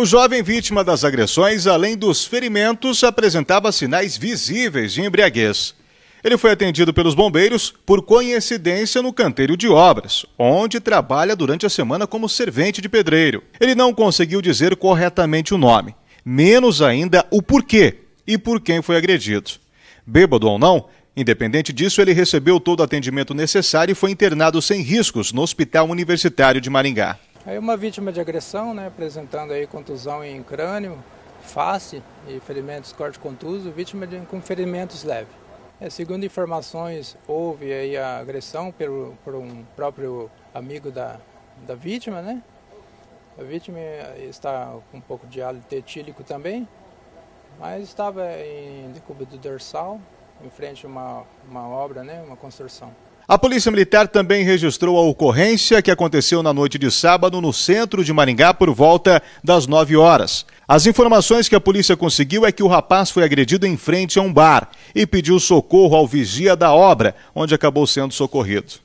O jovem vítima das agressões, além dos ferimentos, apresentava sinais visíveis de embriaguez. Ele foi atendido pelos bombeiros por coincidência no canteiro de obras, onde trabalha durante a semana como servente de pedreiro. Ele não conseguiu dizer corretamente o nome, menos ainda o porquê e por quem foi agredido. Bêbado ou não, Independente disso, ele recebeu todo o atendimento necessário e foi internado sem riscos no Hospital Universitário de Maringá. Aí uma vítima de agressão, né, apresentando aí contusão em crânio, face e ferimentos corte contuso, vítima de, com ferimentos leves. É, segundo informações, houve aí a agressão pelo, por um próprio amigo da, da vítima, né? A vítima está com um pouco de hálito etílico também, mas estava em decúbito dorsal, em frente a uma, uma obra, né, uma construção. A Polícia Militar também registrou a ocorrência que aconteceu na noite de sábado no centro de Maringá por volta das 9 horas. As informações que a polícia conseguiu é que o rapaz foi agredido em frente a um bar e pediu socorro ao vigia da obra, onde acabou sendo socorrido.